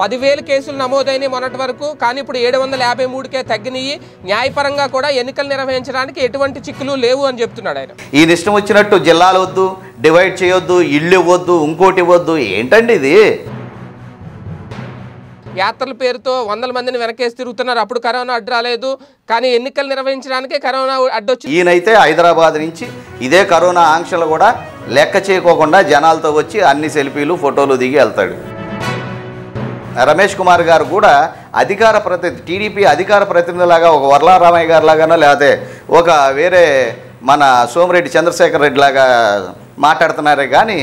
పదివేలు కేసులు నమోదైనవి మొన్నటి వరకు కానీ ఇప్పుడు ఏడు వందల యాభై మూడుకే తగ్గినాయి న్యాయపరంగా కూడా ఎన్నికలు నిర్వహించడానికి ఎటువంటి చిక్కులు లేవు అని చెప్తున్నాడు ఆయన ఈ ఇష్టం వచ్చినట్టు జిల్లాలు వద్దు డివైడ్ చేయొద్దు ఇల్లు ఇవ్వద్దు ఇంకోటి ఇవ్వద్దు ఏంటండి ఇది యాత్రల పేరుతో వందల మందిని వెనకేసి తిరుగుతున్నారు అప్పుడు కరోనా అడ్డు రాలేదు కానీ ఎన్నికలు నిర్వహించడానికి కరోనా అడ్డొచ్చు ఈయనైతే హైదరాబాద్ నుంచి ఇదే కరోనా ఆంక్షలు కూడా లెక్క చేయకోకుండా జనాలతో వచ్చి అన్ని సెల్ఫీలు ఫోటోలు దిగి వెళ్తాడు రమేష్ కుమార్ గారు కూడా అధికార ప్రతి టీడీపీ అధికార ప్రతినిధిలాగా ఒక వరలారామయ్య గారు లాగానో లేకపోతే ఒక వేరే మన సోమిరెడ్డి చంద్రశేఖర్ రెడ్డి లాగా మాట్లాడుతున్నారే కానీ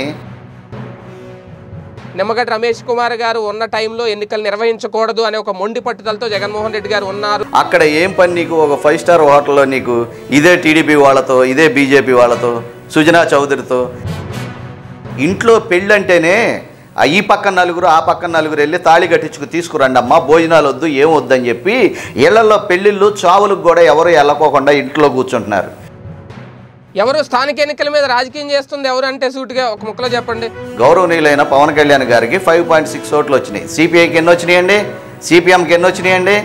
నిమ్మగడ్డ రమేష్ కుమార్ గారు ఉన్న టైంలో ఎన్నికలు నిర్వహించకూడదు అనే ఒక మొండి పట్టుదలతో జగన్మోహన్ రెడ్డి గారు ఉన్నారు అక్కడ ఏం పని నీకు ఒక ఫైవ్ స్టార్ హోటల్లో నీకు ఇదే టీడీపీ వాళ్ళతో ఇదే బీజేపీ వాళ్ళతో సుజనా చౌదరితో ఇంట్లో పెళ్ళంటేనే ఈ పక్క నలుగురు ఆ పక్క నలుగురు వెళ్ళి తాళి కట్టించుకు తీసుకురండమ్మా భోజనాలు వద్దు ఏం వద్దని చెప్పి ఇళ్లలో పెళ్ళిళ్ళు చావులకు కూడా ఎవరు వెళ్ళకోకుండా ఇంట్లో కూర్చుంటున్నారు ఎవరు స్థానిక ఎన్నికల మీద రాజకీయం చేస్తుంది ఎవరు అంటే సూటిగా ఒక ముక్కలో చెప్పండి గౌరవనీయులైన పవన్ కళ్యాణ్ గారికి ఫైవ్ పాయింట్ సిక్స్ ఓట్లు వచ్చినాయి సిపిఐకి ఎన్ని వచ్చినాయండి సిపిఎంకి ఎన్ని వచ్చినాయండి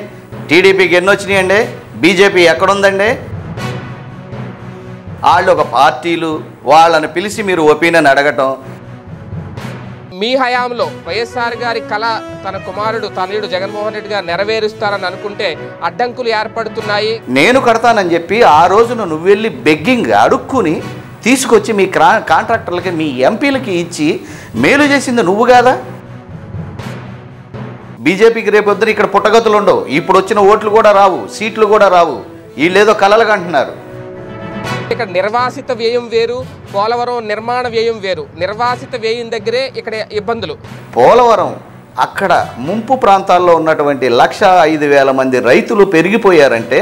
టీడీపీకి ఎన్ని వచ్చినాయండి బీజేపీ ఎక్కడుందండి వాళ్ళు ఒక పార్టీలు వాళ్ళని పిలిచి మీరు ఒపీనియన్ అడగటం మీ హయాంలో వైఎస్ఆర్ గారి కళ తన కుమారుడు తనయుడు జగన్మోహన్ రెడ్డి గారు నెరవేరుస్తారని అనుకుంటే అడ్డంకులు ఏర్పడుతున్నాయి నేను కడతానని చెప్పి ఆ రోజున నువ్వు వెళ్ళి బెగ్గింగ్ అడుక్కుని తీసుకొచ్చి మీ కాంట్రాక్టర్లకి మీ ఎంపీలకి ఇచ్చి మేలు చేసింది నువ్వు కాదా బీజేపీకి రేపొద్దున ఇక్కడ పుట్టగతులు ఉండవు ఇప్పుడు వచ్చిన ఓట్లు కూడా రావు సీట్లు కూడా రావు వీళ్ళేదో కలలుగా అంటున్నారు ఇక్కడ నిర్వాసిత వ్యయం వేరు పోలవరం నిర్మాణ వ్యయం వేరు నిర్వాసిత వ్యయం దగ్గరే ఇక్కడ ఇబ్బందులు పోలవరం అక్కడ ముంపు ప్రాంతాల్లో ఉన్నటువంటి లక్ష ఐదు వేల మంది రైతులు పెరిగిపోయారంటే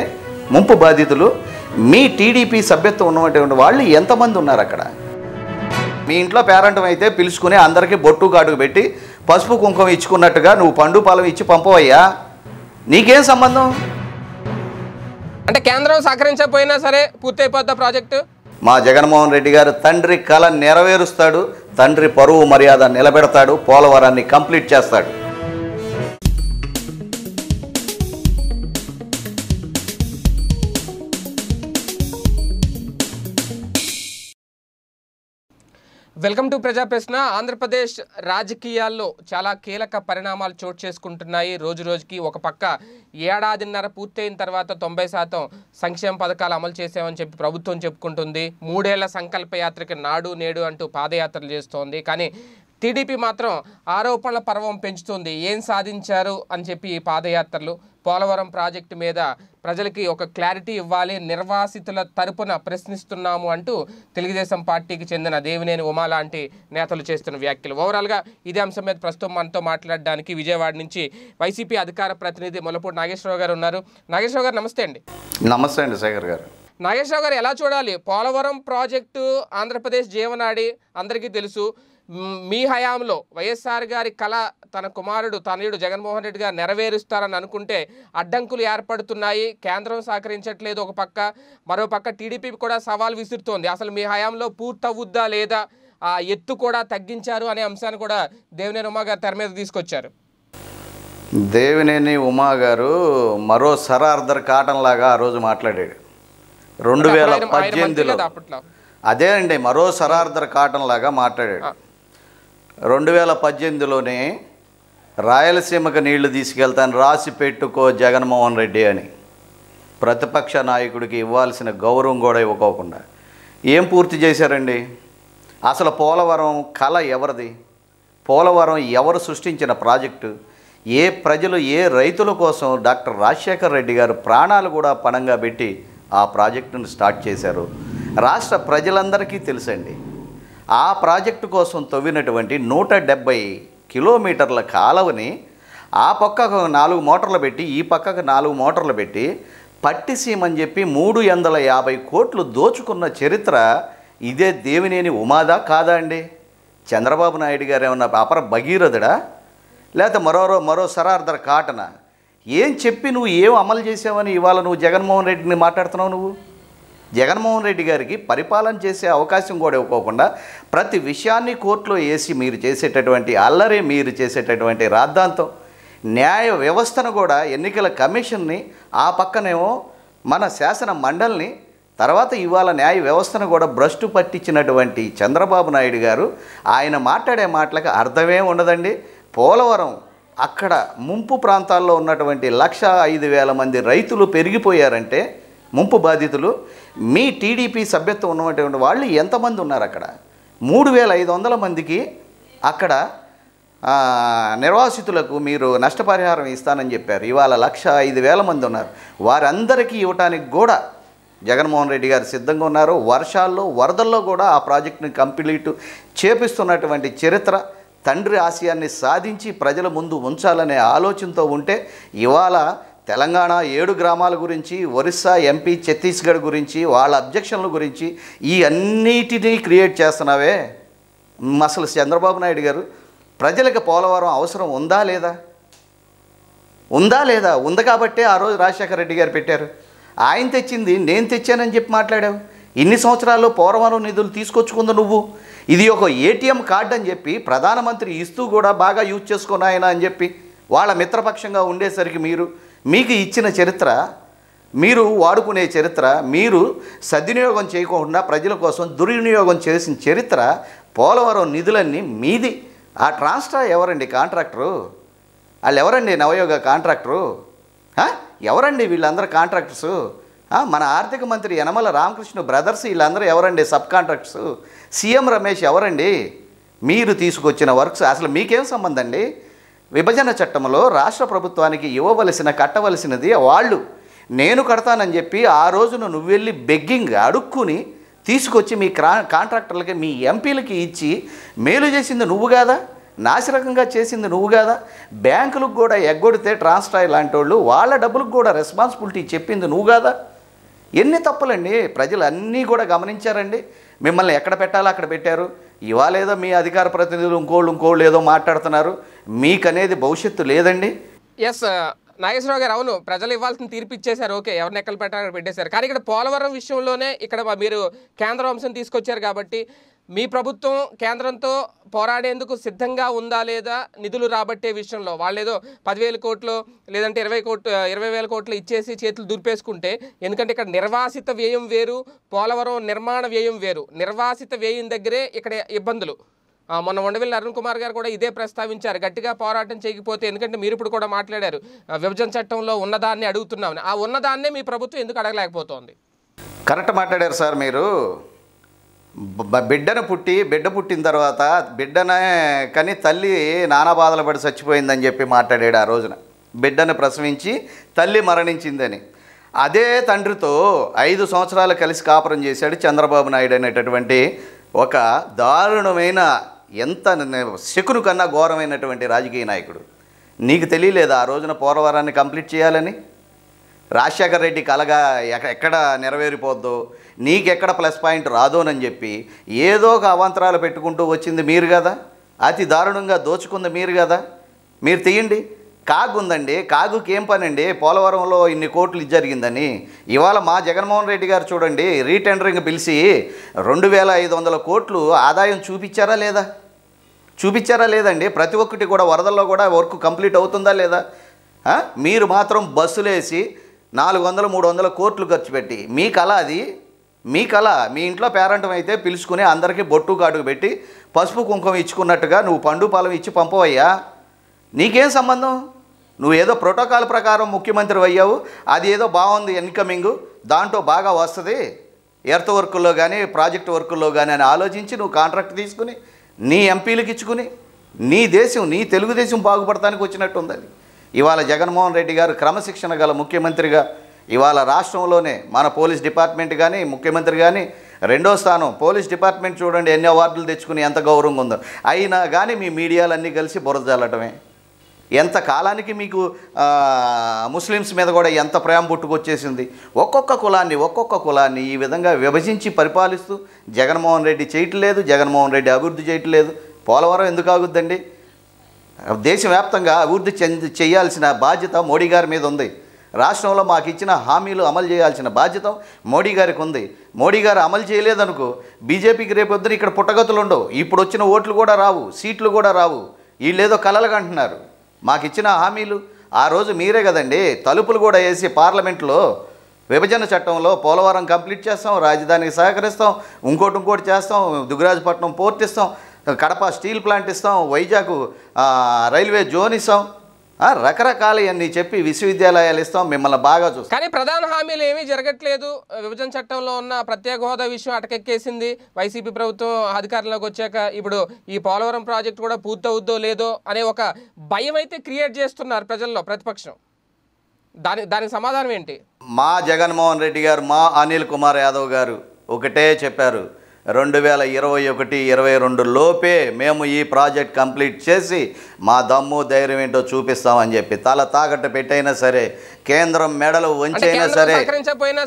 ముంపు బాధితులు మీ టీడీపీ సభ్యత్వం ఉన్నటువంటి వాళ్ళు ఎంతమంది ఉన్నారు అక్కడ మీ ఇంట్లో పేరంటం అయితే పిలుచుకుని అందరికీ బొట్టు కాటుకు పెట్టి పసుపు కుంకుమ ఇచ్చుకున్నట్టుగా నువ్వు పండు పాలం ఇచ్చి పంపవయ్యా నీకేం సంబంధం అంటే కేంద్రం సహకరించకపోయినా సరే పూర్తి ప్రాజెక్టు మా జగన్మోహన్ రెడ్డి గారు తండ్రి కళ నెరవేరుస్తాడు తండ్రి పరువు మర్యాద నిలబెడతాడు పోలవరాన్ని కంప్లీట్ చేస్తాడు వెల్కమ్ టు ప్రజా ప్రశ్న ఆంధ్రప్రదేశ్ రాజకీయాల్లో చాలా కీలక పరిణామాలు చోటు చేసుకుంటున్నాయి రోజు రోజుకి ఒక పక్క ఏడాదిన్నర పూర్తయిన తర్వాత తొంభై శాతం సంక్షేమ పథకాలు అమలు చేసామని చెప్పి ప్రభుత్వం చెప్పుకుంటుంది మూడేళ్ల సంకల్ప యాత్రకి నాడు నేడు అంటూ పాదయాత్రలు చేస్తోంది కానీ టీడీపీ మాత్రం ఆరోపణల పర్వం పెంచుతుంది ఏం సాధించారు అని చెప్పి పాదయాత్రలు పోలవరం ప్రాజెక్టు మీద ప్రజలకి ఒక క్లారిటీ ఇవ్వాలి నిర్వాసితుల తరపున ప్రశ్నిస్తున్నాము అంటూ తెలుగుదేశం పార్టీకి చెందిన దేవినేని ఉమా లాంటి నేతలు చేస్తున్న వ్యాఖ్యలు ఓవరాల్గా ఇదే అంశం మీద ప్రస్తుతం మనతో మాట్లాడడానికి విజయవాడ నుంచి వైసీపీ అధికార ప్రతినిధి మొలపూడి నాగేశ్వరరావు గారు ఉన్నారు నాగేశ్వరరావు గారు నమస్తే అండి నమస్తే అండి శేఖర్ గారు నాగేశ్వరరావు గారు ఎలా చూడాలి పోలవరం ప్రాజెక్టు ఆంధ్రప్రదేశ్ జీవనాడి అందరికీ తెలుసు మీ హయాంలో వైఎస్ఆర్ గారి కళ తన కుమారుడు తనయుడు జగన్మోహన్ రెడ్డి గారు నెరవేరుస్తారని అనుకుంటే అడ్డంకులు ఏర్పడుతున్నాయి కేంద్రం సహకరించట్లేదు ఒక పక్క మరో పక్క టీడీపీ కూడా సవాల్ విసురుతోంది అసలు మీ హయాంలో పూర్తవుద్దా లేదా ఆ ఎత్తు కూడా తగ్గించారు అనే అంశాన్ని కూడా దేవినేని ఉమా గారు తెర మీద తీసుకొచ్చారు దేవినేని ఉమా గారు మరో సరార్ధర్ కాటన్ లాగా ఆ రోజు మాట్లాడాడు రెండు వేల పద్దెనిమిదిలో అదే అండి మరో సరార్ధర్ కాటన్ లాగా మాట్లాడాడు రెండు వేల పద్దెనిమిదిలోనే రాయలసీమకు నీళ్లు తీసుకెళ్తాను రాసి పెట్టుకో జగన్మోహన్ రెడ్డి అని ప్రతిపక్ష నాయకుడికి ఇవ్వాల్సిన గౌరవం కూడా ఇవ్వకోకుండా ఏం పూర్తి చేశారండి అసలు పోలవరం కళ ఎవరిది పోలవరం ఎవరు సృష్టించిన ప్రాజెక్టు ఏ ప్రజలు ఏ రైతుల కోసం డాక్టర్ రాజశేఖర్ రెడ్డి గారు ప్రాణాలు కూడా పణంగా పెట్టి ఆ ప్రాజెక్టును స్టార్ట్ చేశారు రాష్ట్ర ప్రజలందరికీ తెలుసండి ఆ ప్రాజెక్టు కోసం తవ్వినటువంటి నూట డెబ్బై కిలోమీటర్ల కాలువని ఆ పక్కకు నాలుగు మోటార్లు పెట్టి ఈ పక్కకు నాలుగు మోటార్లు పెట్టి పట్టిసీమని చెప్పి మూడు వందల యాభై కోట్లు దోచుకున్న చరిత్ర ఇదే దేవినేని ఉమాదా కాదా అండి చంద్రబాబు నాయుడు గారు ఏమన్నా అపర భగీరథుడా లేకపోతే మరో మరో సరార్ధర కాటన ఏం చెప్పి నువ్వు ఏం అమలు చేసావని ఇవాళ నువ్వు జగన్మోహన్ రెడ్డిని మాట్లాడుతున్నావు నువ్వు జగన్మోహన్ రెడ్డి గారికి పరిపాలన చేసే అవకాశం కూడా ఇవ్వకోకుండా ప్రతి విషయాన్ని కోర్టులో వేసి మీరు చేసేటటువంటి అల్లరి మీరు చేసేటటువంటి రాద్ధాంతం న్యాయ వ్యవస్థను కూడా ఎన్నికల కమిషన్ని ఆ పక్కనేమో మన శాసన మండలిని తర్వాత ఇవాళ న్యాయ వ్యవస్థను కూడా భ్రష్టు పట్టించినటువంటి చంద్రబాబు నాయుడు గారు ఆయన మాట్లాడే మాటలకు అర్థమే ఉండదండి పోలవరం అక్కడ ముంపు ప్రాంతాల్లో ఉన్నటువంటి లక్ష ఐదు వేల మంది రైతులు పెరిగిపోయారంటే ముంపు బాధితులు మీ టీడీపీ సభ్యత్వం ఉన్నటువంటి వాళ్ళు ఎంతమంది ఉన్నారు అక్కడ మూడు వేల ఐదు వందల మందికి అక్కడ నిర్వాసితులకు మీరు నష్టపరిహారం ఇస్తానని చెప్పారు ఇవాళ లక్ష ఐదు వేల మంది ఉన్నారు వారందరికీ ఇవ్వటానికి కూడా జగన్మోహన్ రెడ్డి గారు సిద్ధంగా ఉన్నారు వర్షాల్లో వరదల్లో కూడా ఆ ప్రాజెక్టుని కంప్లీట్ చేపిస్తున్నటువంటి చరిత్ర తండ్రి ఆశయాన్ని సాధించి ప్రజల ముందు ఉంచాలనే ఆలోచనతో ఉంటే ఇవాళ తెలంగాణ ఏడు గ్రామాల గురించి ఒరిస్సా ఎంపీ ఛత్తీస్గఢ్ గురించి వాళ్ళ అబ్జెక్షన్ల గురించి ఈ అన్నిటినీ క్రియేట్ చేస్తున్నావే అసలు చంద్రబాబు నాయుడు గారు ప్రజలకు పోలవరం అవసరం ఉందా లేదా ఉందా లేదా ఉంది కాబట్టే ఆ రోజు రాజశేఖర రెడ్డి గారు పెట్టారు ఆయన తెచ్చింది నేను తెచ్చానని చెప్పి మాట్లాడావు ఇన్ని సంవత్సరాల్లో పోలవరం నిధులు తీసుకొచ్చుకుంది నువ్వు ఇది ఒక ఏటీఎం కార్డు అని చెప్పి ప్రధానమంత్రి ఇస్తూ కూడా బాగా యూజ్ చేసుకున్నాయన అని చెప్పి వాళ్ళ మిత్రపక్షంగా ఉండేసరికి మీరు మీకు ఇచ్చిన చరిత్ర మీరు వాడుకునే చరిత్ర మీరు సద్వినియోగం చేయకుండా ప్రజల కోసం దుర్వినియోగం చేసిన చరిత్ర పోలవరం నిధులన్నీ మీది ఆ ట్రాన్స్టా ఎవరండి కాంట్రాక్టరు వాళ్ళు ఎవరండి నవయోగ కాంట్రాక్టరు ఎవరండి వీళ్ళందరూ కాంట్రాక్టర్సు మన ఆర్థిక మంత్రి యనమల రామకృష్ణ బ్రదర్స్ వీళ్ళందరూ ఎవరండి సబ్ కాంట్రాక్టర్సు సీఎం రమేష్ ఎవరండి మీరు తీసుకొచ్చిన వర్క్స్ అసలు మీకేం సంబంధం అండి విభజన చట్టంలో రాష్ట్ర ప్రభుత్వానికి ఇవ్వవలసిన కట్టవలసినది వాళ్ళు నేను కడతానని చెప్పి ఆ రోజున నువ్వు వెళ్ళి బెగ్గింగ్ అడుక్కుని తీసుకొచ్చి మీ క్రా కాంట్రాక్టర్లకి మీ ఎంపీలకి ఇచ్చి మేలు చేసింది నువ్వు కాదా నాశరకంగా చేసింది నువ్వు కాదా బ్యాంకులకు కూడా ఎగ్గొడితే ట్రాన్స్ఫర్ లాంటి వాళ్ళు వాళ్ళ డబ్బులకు కూడా రెస్పాన్సిబిలిటీ చెప్పింది నువ్వు కాదా ఎన్ని తప్పులండి ప్రజలు అన్నీ కూడా గమనించారండి మిమ్మల్ని ఎక్కడ పెట్టాలో అక్కడ పెట్టారు ఇవాళేదో మీ అధికార ప్రతినిధులు ఇంకోళ్ళు ఇంకోళ్ళు ఏదో మాట్లాడుతున్నారు మీకనేది భవిష్యత్తు లేదండి ఎస్ uh, నాగేశ్వరరావు గారు అవును ప్రజలు ఇవ్వాల్సిన తీర్పు ఇచ్చేశారు ఓకే ఎవరిని ఎక్కలు అక్కడ పెట్టేశారు కానీ ఇక్కడ పోలవరం విషయంలోనే ఇక్కడ మీరు కేంద్ర అంశం తీసుకొచ్చారు కాబట్టి మీ ప్రభుత్వం కేంద్రంతో పోరాడేందుకు సిద్ధంగా ఉందా లేదా నిధులు రాబట్టే విషయంలో వాళ్ళు ఏదో పదివేల కోట్లు లేదంటే ఇరవై కోట్లు ఇరవై వేల కోట్లు ఇచ్చేసి చేతులు దూర్పేసుకుంటే ఎందుకంటే ఇక్కడ నిర్వాసిత వ్యయం వేరు పోలవరం నిర్మాణ వ్యయం వేరు నిర్వాసిత వ్యయం దగ్గరే ఇక్కడ ఇబ్బందులు మొన్న ఉండవెల్లి అరుణ్ కుమార్ గారు కూడా ఇదే ప్రస్తావించారు గట్టిగా పోరాటం చేయకపోతే ఎందుకంటే మీరు ఇప్పుడు కూడా మాట్లాడారు విభజన చట్టంలో ఉన్నదాన్ని అడుగుతున్నామని ఆ ఉన్నదాన్నే మీ ప్రభుత్వం ఎందుకు అడగలేకపోతుంది కరెక్ట్ మాట్లాడారు సార్ మీరు బిడ్డను పుట్టి బిడ్డ పుట్టిన తర్వాత బిడ్డనే కానీ తల్లి నానా బాధలు పడి చచ్చిపోయిందని చెప్పి మాట్లాడాడు ఆ రోజున బిడ్డను ప్రసవించి తల్లి మరణించిందని అదే తండ్రితో ఐదు సంవత్సరాలు కలిసి కాపురం చేశాడు చంద్రబాబు నాయుడు అనేటటువంటి ఒక దారుణమైన ఎంత శకును కన్నా ఘోరమైనటువంటి రాజకీయ నాయకుడు నీకు తెలియలేదు ఆ రోజున పోలవరాన్ని కంప్లీట్ చేయాలని రాజశేఖర రెడ్డి కలగా ఎక్కడ నెరవేరిపోద్దు నీకెక్కడ ప్లస్ పాయింట్ రాదోనని చెప్పి ఏదో ఒక అవాంతరాలు పెట్టుకుంటూ వచ్చింది మీరు కదా అతి దారుణంగా దోచుకుంది మీరు కదా మీరు తీయండి కాగు ఉందండి కాగుకి ఏం పని అండి పోలవరంలో ఇన్ని కోట్లు జరిగిందని ఇవాళ మా జగన్మోహన్ రెడ్డి గారు చూడండి రీటెండరింగ్ పిలిచి రెండు వేల ఐదు వందల కోట్లు ఆదాయం చూపించారా లేదా చూపించారా లేదండి ప్రతి ఒక్కటి కూడా వరదల్లో కూడా వర్క్ కంప్లీట్ అవుతుందా లేదా మీరు మాత్రం బస్సులేసి నాలుగు వందలు మూడు వందల కోట్లు ఖర్చు పెట్టి మీ కళ అది మీ కళ మీ ఇంట్లో పేరెంటం అయితే పిలుచుకుని అందరికీ బొట్టు కాటుకు పెట్టి పసుపు కుంకుమ ఇచ్చుకున్నట్టుగా నువ్వు పండు పాలం ఇచ్చి పంపవయ్యా నీకేం సంబంధం నువ్వు ఏదో ప్రోటోకాల్ ప్రకారం ముఖ్యమంత్రి అయ్యావు అది ఏదో బాగుంది ఇన్కమింగ్ దాంట్లో బాగా వస్తుంది ఎర్త్ వర్కుల్లో కానీ ప్రాజెక్ట్ వర్కుల్లో కానీ అని ఆలోచించి నువ్వు కాంట్రాక్ట్ తీసుకుని నీ ఎంపీలకు ఇచ్చుకుని నీ దేశం నీ తెలుగుదేశం బాగుపడటానికి వచ్చినట్టు ఉంది అది ఇవాళ జగన్మోహన్ రెడ్డి గారు క్రమశిక్షణ గల ముఖ్యమంత్రిగా ఇవాళ రాష్ట్రంలోనే మన పోలీస్ డిపార్ట్మెంట్ కానీ ముఖ్యమంత్రి కానీ రెండో స్థానం పోలీస్ డిపార్ట్మెంట్ చూడండి ఎన్ని అవార్డులు తెచ్చుకుని ఎంత గౌరవంగా ఉందో అయినా కానీ మీ మీడియాలన్నీ కలిసి బురదల్లటమే ఎంత కాలానికి మీకు ముస్లిమ్స్ మీద కూడా ఎంత ప్రేమ పుట్టుకొచ్చేసింది ఒక్కొక్క కులాన్ని ఒక్కొక్క కులాన్ని ఈ విధంగా విభజించి పరిపాలిస్తూ జగన్మోహన్ రెడ్డి చేయట్లేదు జగన్మోహన్ రెడ్డి అభివృద్ధి చేయట్లేదు పోలవరం ఎందుకు ఆగుద్దండి దేశవ్యాప్తంగా అభివృద్ధి చెంది చేయాల్సిన బాధ్యత మోడీ గారి మీద ఉంది రాష్ట్రంలో మాకు ఇచ్చిన హామీలు అమలు చేయాల్సిన బాధ్యత మోడీ గారికి ఉంది మోడీ గారు అమలు చేయలేదనుకో బీజేపీకి రేపొద్దున ఇక్కడ పుట్టగతులు ఉండవు ఇప్పుడు వచ్చిన ఓట్లు కూడా రావు సీట్లు కూడా రావు వీళ్ళేదో కలలుగా అంటున్నారు మాకు ఇచ్చిన హామీలు ఆ రోజు మీరే కదండి తలుపులు కూడా వేసి పార్లమెంట్లో విభజన చట్టంలో పోలవరం కంప్లీట్ చేస్తాం రాజధానికి సహకరిస్తాం ఇంకోటి ఇంకోటి చేస్తాం దుగ్గరాజపట్నం పూర్తిస్తాం కడప స్టీల్ ప్లాంట్ ఇస్తాం వైజాగ్ రైల్వే జోన్ ఇస్తాం రకరకాల అన్ని చెప్పి విశ్వవిద్యాలయాలు ఇస్తాం మిమ్మల్ని బాగా చూస్తాం కానీ ప్రధాన హామీలు ఏమీ జరగట్లేదు విభజన చట్టంలో ఉన్న ప్రత్యేక హోదా విషయం అటకెక్కేసింది వైసీపీ ప్రభుత్వం అధికారంలోకి వచ్చాక ఇప్పుడు ఈ పోలవరం ప్రాజెక్టు కూడా పూర్తవుద్దో లేదో అనే ఒక భయం అయితే క్రియేట్ చేస్తున్నారు ప్రజల్లో ప్రతిపక్షం దాని దానికి సమాధానం ఏంటి మా జగన్మోహన్ రెడ్డి గారు మా అనిల్ కుమార్ యాదవ్ గారు ఒకటే చెప్పారు రెండు వేల ఇరవై ఒకటి ఇరవై రెండు లోపే మేము ఈ ప్రాజెక్ట్ కంప్లీట్ చేసి మా దమ్ము ధైర్యం ఏంటో చూపిస్తామని చెప్పి తల తాకట్టు పెట్టైనా సరే కేంద్రం మెడలు వంచైనా సరే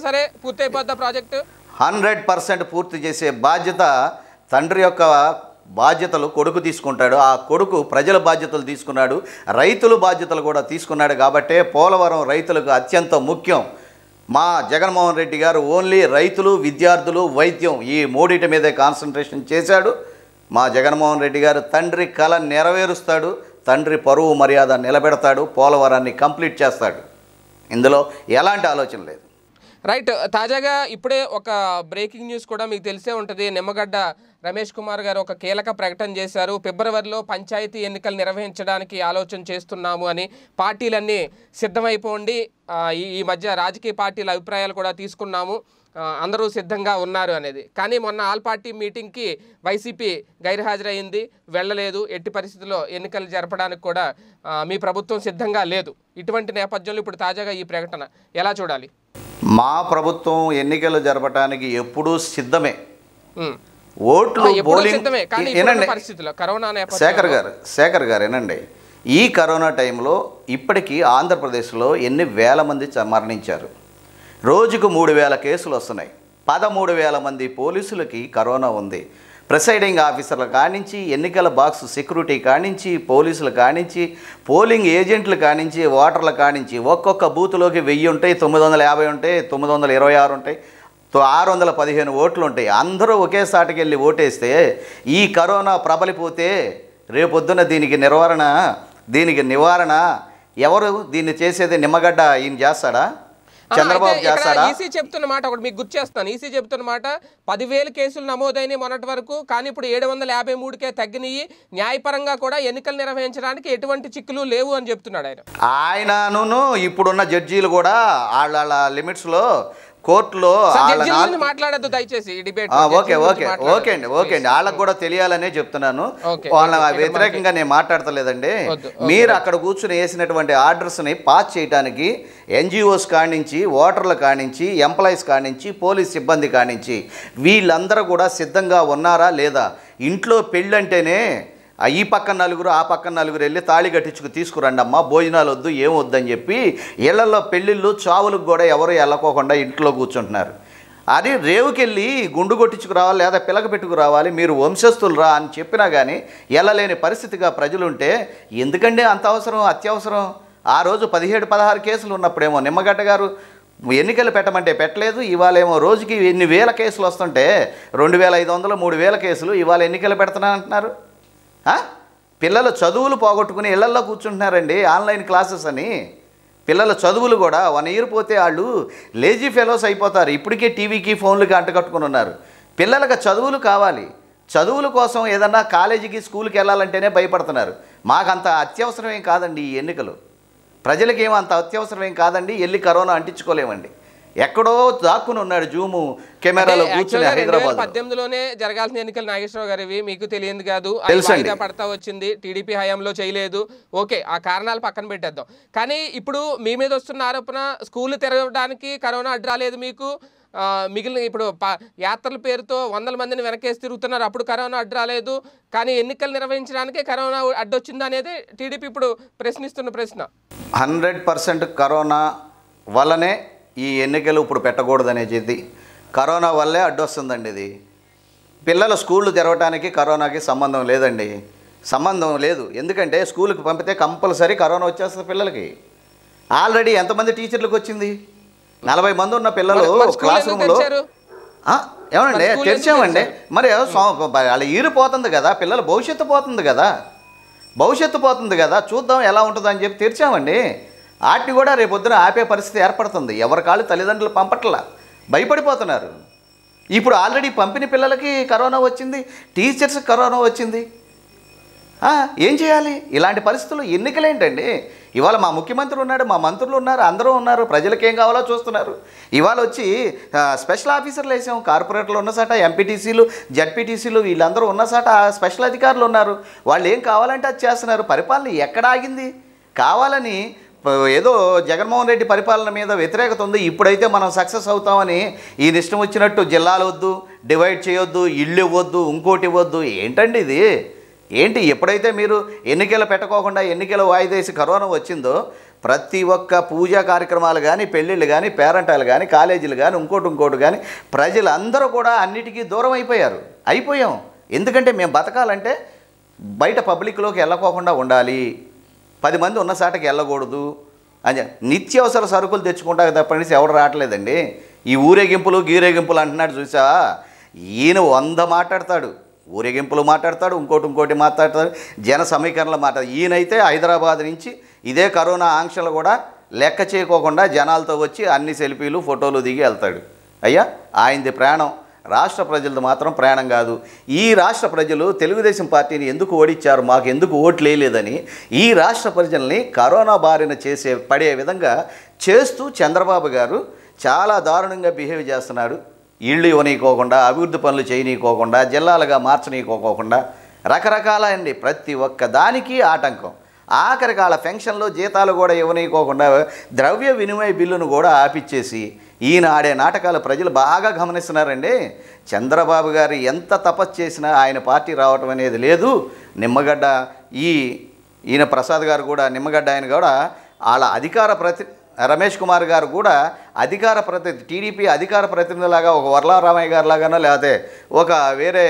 సరే పూర్తయిపోద్దా ప్రాజెక్టు హండ్రెడ్ పర్సెంట్ పూర్తి చేసే బాధ్యత తండ్రి యొక్క బాధ్యతలు కొడుకు తీసుకుంటాడు ఆ కొడుకు ప్రజల బాధ్యతలు తీసుకున్నాడు రైతుల బాధ్యతలు కూడా తీసుకున్నాడు కాబట్టే పోలవరం రైతులకు అత్యంత ముఖ్యం మా జగన్మోహన్ రెడ్డి గారు ఓన్లీ రైతులు విద్యార్థులు వైద్యం ఈ మూడింటి మీదే కాన్సన్ట్రేషన్ చేశాడు మా జగన్మోహన్ రెడ్డి గారు తండ్రి కళ నెరవేరుస్తాడు తండ్రి పరువు మర్యాద నిలబెడతాడు పోలవరాన్ని కంప్లీట్ చేస్తాడు ఇందులో ఎలాంటి ఆలోచన లేదు రైట్ తాజాగా ఇప్పుడే ఒక బ్రేకింగ్ న్యూస్ కూడా మీకు తెలిసే ఉంటుంది నిమ్మగడ్డ రమేష్ కుమార్ గారు ఒక కీలక ప్రకటన చేశారు ఫిబ్రవరిలో పంచాయతీ ఎన్నికలు నిర్వహించడానికి ఆలోచన చేస్తున్నాము అని పార్టీలన్నీ సిద్ధమైపోండి ఈ మధ్య రాజకీయ పార్టీల అభిప్రాయాలు కూడా తీసుకున్నాము అందరూ సిద్ధంగా ఉన్నారు అనేది కానీ మొన్న ఆల్ పార్టీ మీటింగ్కి వైసీపీ గైర్హాజరైంది వెళ్ళలేదు ఎట్టి పరిస్థితుల్లో ఎన్నికలు జరపడానికి కూడా మీ ప్రభుత్వం సిద్ధంగా లేదు ఇటువంటి నేపథ్యంలో ఇప్పుడు తాజాగా ఈ ప్రకటన ఎలా చూడాలి మా ప్రభుత్వం ఎన్నికలు జరపడానికి ఎప్పుడూ సిద్ధమే ఓట్లు బౌలింగ్ శేఖర్ గారు శేఖర్ గారు ఏనండి ఈ కరోనా టైంలో ఇప్పటికీ ఆంధ్రప్రదేశ్లో ఎన్ని వేల మంది మరణించారు రోజుకు మూడు వేల కేసులు వస్తున్నాయి పదమూడు వేల మంది పోలీసులకి కరోనా ఉంది ప్రిసైడింగ్ ఆఫీసర్లు కానించి ఎన్నికల బాక్స్ సెక్యూరిటీ కానించి పోలీసులు కానించి పోలింగ్ ఏజెంట్లు కానించి ఓటర్లు కానించి ఒక్కొక్క బూత్లోకి వెయ్యి ఉంటాయి తొమ్మిది వందల యాభై ఉంటాయి తొమ్మిది వందల ఇరవై ఆరు ఉంటాయి ఆరు వందల పదిహేను ఓట్లు ఉంటాయి అందరూ ఒకేసాటికి వెళ్ళి ఓటేస్తే ఈ కరోనా ప్రబలిపోతే రేపొద్దున దీనికి నిర్వహణ దీనికి నివారణ ఎవరు దీన్ని చేసేది నిమ్మగడ్డ ఈయన చేస్తాడా చంద్రబాబు ఈసీ చెప్తున్న మాట ఒకటి మీకు గుర్తు చేస్తాను ఈసీ చెప్తున్న మాట పదివేలు కేసులు నమోదైన మొన్నటి వరకు కానీ ఇప్పుడు ఏడు వందల యాభై మూడుకే తగ్గినాయి న్యాయపరంగా కూడా ఎన్నికలు నిర్వహించడానికి ఎటువంటి చిక్కులు లేవు అని చెప్తున్నాడు ఆయన ఆయనను ఇప్పుడున్న జడ్జీలు కూడా వాళ్ళ లిమిట్స్లో కోర్టులో మాట్లాడద్దు దయచేసి ఓకే ఓకే ఓకే అండి ఓకే అండి వాళ్ళకు కూడా తెలియాలనే చెప్తున్నాను వాళ్ళ వ్యతిరేకంగా నేను మాట్లాడతలేదండి మీరు అక్కడ కూర్చుని వేసినటువంటి ఆర్డర్స్ని పాస్ చేయడానికి ఎన్జిఓస్ కానించి ఓటర్లు కానించి ఎంప్లాయీస్ కానించి పోలీస్ సిబ్బంది కానించి వీళ్ళందరూ కూడా సిద్ధంగా ఉన్నారా లేదా ఇంట్లో పెళ్ళంటేనే ఈ పక్కన నలుగురు ఆ పక్కన నలుగురు వెళ్ళి తాళి కట్టించుకు తీసుకురండి అమ్మ భోజనాలు వద్దు ఏం వద్దని చెప్పి ఇళ్లలో పెళ్ళిళ్ళు చావులకు కూడా ఎవరు వెళ్ళకోకుండా ఇంట్లో కూర్చుంటున్నారు అది రేవుకెళ్ళి గుండు కొట్టించుకురావాలి లేదా పిలక పెట్టుకురావాలి మీరు వంశస్థులు రా అని చెప్పినా కానీ వెళ్ళలేని పరిస్థితిగా ప్రజలుంటే ఎందుకండి అంత అవసరం అత్యవసరం ఆ రోజు పదిహేడు పదహారు కేసులు ఉన్నప్పుడేమో నిమ్మగడ్డ గారు ఎన్నికలు పెట్టమంటే పెట్టలేదు ఇవాళ ఏమో రోజుకి ఎన్ని వేల కేసులు వస్తుంటే రెండు వేల ఐదు వందలు మూడు వేల కేసులు ఇవాళ ఎన్నికలు పెడుతున్నా అంటున్నారు పిల్లలు చదువులు పోగొట్టుకుని ఇళ్లల్లో కూర్చుంటున్నారండి ఆన్లైన్ క్లాసెస్ అని పిల్లల చదువులు కూడా వన్ ఇయర్ పోతే వాళ్ళు లేజీ ఫెలోస్ అయిపోతారు ఇప్పటికే టీవీకి ఫోన్లకి అంటగట్టుకుని ఉన్నారు పిల్లలకు చదువులు కావాలి చదువుల కోసం ఏదన్నా కాలేజీకి స్కూల్కి వెళ్ళాలంటేనే భయపడుతున్నారు మాకంత అత్యవసరమేం కాదండి ఈ ఎన్నికలు ప్రజలకేం అంత అత్యవసరమేం కాదండి వెళ్ళి కరోనా అంటించుకోలేమండి ఎక్కడో దాక్కుని ఉన్నాడు జూము కెమెరాలో కూర్చొని హైదరాబాద్ పద్దెనిమిదిలోనే జరగాల్సిన ఎన్నికలు నాగేశ్వరరావు గారివి మీకు తెలియదు కాదు పడతా వచ్చింది టీడీపీ హయాంలో చేయలేదు ఓకే ఆ కారణాలు పక్కన పెట్టేద్దాం కానీ ఇప్పుడు మీ మీద వస్తున్న ఆరోపణ స్కూల్ తెరవడానికి కరోనా అడ్రాలేదు మీకు మిగిలిన ఇప్పుడు యాత్రల పేరుతో వందల మందిని వెనకేసి తిరుగుతున్నారు అప్పుడు కరోనా అడ్డు రాలేదు కానీ ఎన్నికలు నిర్వహించడానికే కరోనా అడ్డొచ్చింది అనేది టీడీపీ ఇప్పుడు ప్రశ్నిస్తున్న ప్రశ్న హండ్రెడ్ పర్సెంట్ కరోనా వలనే ఈ ఎన్నికలు ఇప్పుడు అనేది కరోనా వల్లే అడ్డొస్తుందండి ఇది పిల్లల స్కూళ్ళు తెరవటానికి కరోనాకి సంబంధం లేదండి సంబంధం లేదు ఎందుకంటే స్కూల్కి పంపితే కంపల్సరీ కరోనా వచ్చేస్తుంది పిల్లలకి ఆల్రెడీ ఎంతమంది టీచర్లకు వచ్చింది నలభై మంది ఉన్న పిల్లలు క్లాస్ రూమ్లో ఏమండి తెలిసామండి మరి వాళ్ళ ఈరిపోతుంది కదా పిల్లల భవిష్యత్తు పోతుంది కదా భవిష్యత్తు పోతుంది కదా చూద్దాం ఎలా ఉంటుందని చెప్పి తెరిచామండి వాటిని కూడా రేపొద్దున ఆపే పరిస్థితి ఏర్పడుతుంది ఎవరి కాళ్ళు తల్లిదండ్రులు పంపట్లా భయపడిపోతున్నారు ఇప్పుడు ఆల్రెడీ పంపిన పిల్లలకి కరోనా వచ్చింది టీచర్స్ కరోనా వచ్చింది ఏం చేయాలి ఇలాంటి పరిస్థితులు ఎన్నికలేంటండి ఇవాళ మా ముఖ్యమంత్రి ఉన్నాడు మా మంత్రులు ఉన్నారు అందరూ ఉన్నారు ప్రజలకు ఏం కావాలో చూస్తున్నారు ఇవాళ వచ్చి స్పెషల్ ఆఫీసర్లు వేసాం కార్పొరేటర్లు ఉన్నసాట ఎంపీటీసీలు జడ్పీటీసీలు వీళ్ళందరూ ఉన్నసాట స్పెషల్ అధికారులు ఉన్నారు వాళ్ళు ఏం కావాలంటే అది చేస్తున్నారు పరిపాలన ఎక్కడ ఆగింది కావాలని ఏదో జగన్మోహన్ రెడ్డి పరిపాలన మీద వ్యతిరేకత ఉంది ఇప్పుడైతే మనం సక్సెస్ అవుతామని ఈయన ఇష్టం వచ్చినట్టు జిల్లాలు వద్దు డివైడ్ చేయొద్దు ఇల్లు ఇవ్వద్దు ఇంకోటి ఇవ్వద్దు ఏంటండి ఇది ఏంటి ఎప్పుడైతే మీరు ఎన్నికలు పెట్టకోకుండా ఎన్నికలు వాయిదేసి కరోనా వచ్చిందో ప్రతి ఒక్క పూజా కార్యక్రమాలు కానీ పెళ్ళిళ్ళు కానీ పేరెంటాలు కానీ కాలేజీలు కానీ ఇంకోటి ఇంకోటి కానీ ప్రజలందరూ కూడా అన్నిటికీ దూరం అయిపోయారు అయిపోయాం ఎందుకంటే మేము బతకాలంటే బయట పబ్లిక్లోకి వెళ్ళకోకుండా ఉండాలి పది మంది ఉన్న సాటకి వెళ్ళకూడదు అని నిత్యావసర సరుకులు తెచ్చుకుంటా తప్పనిసి ఎవరు రావట్లేదండి ఈ ఊరేగింపులు గీరేగింపులు అంటున్నాడు చూసా ఈయన వంద మాట్లాడతాడు ఊరేగింపులు మాట్లాడతాడు ఇంకోటి ఇంకోటి మాట్లాడతాడు జన సమీకరణలు మాట్లాడు ఈయనైతే హైదరాబాద్ నుంచి ఇదే కరోనా ఆంక్షలు కూడా లెక్క చేయకోకుండా జనాలతో వచ్చి అన్ని సెల్ఫీలు ఫోటోలు దిగి వెళ్తాడు అయ్యా ఆయనది ప్రాణం రాష్ట్ర ప్రజలది మాత్రం ప్రయాణం కాదు ఈ రాష్ట్ర ప్రజలు తెలుగుదేశం పార్టీని ఎందుకు ఓడిచ్చారు మాకు ఎందుకు ఓట్లు వేయలేదని ఈ రాష్ట్ర ప్రజల్ని కరోనా బారిన చేసే పడే విధంగా చేస్తూ చంద్రబాబు గారు చాలా దారుణంగా బిహేవ్ చేస్తున్నాడు ఇళ్ళు ఇవ్వనీకోకుండా అభివృద్ధి పనులు చేయనీకోకుండా జిల్లాలుగా మార్చనీకోకుండా రకరకాల అండి ప్రతి ఒక్క దానికి ఆటంకం ఆఖరికాల పెన్షన్లో జీతాలు కూడా ఇవ్వనీయకోకుండా ద్రవ్య వినిమయ బిల్లును కూడా ఆపిచ్చేసి ఈయన ఆడే నాటకాలు ప్రజలు బాగా గమనిస్తున్నారండి చంద్రబాబు గారు ఎంత తపస్సు చేసినా ఆయన పార్టీ రావటం అనేది లేదు నిమ్మగడ్డ ఈ ఈయన ప్రసాద్ గారు కూడా నిమ్మగడ్డ ఆయన కూడా వాళ్ళ అధికార ప్రతి రమేష్ కుమార్ గారు కూడా అధికార ప్రతినిధి టీడీపీ అధికార ప్రతినిధిలాగా ఒక వరలారామయ్య గారు లాగానో లేకపోతే ఒక వేరే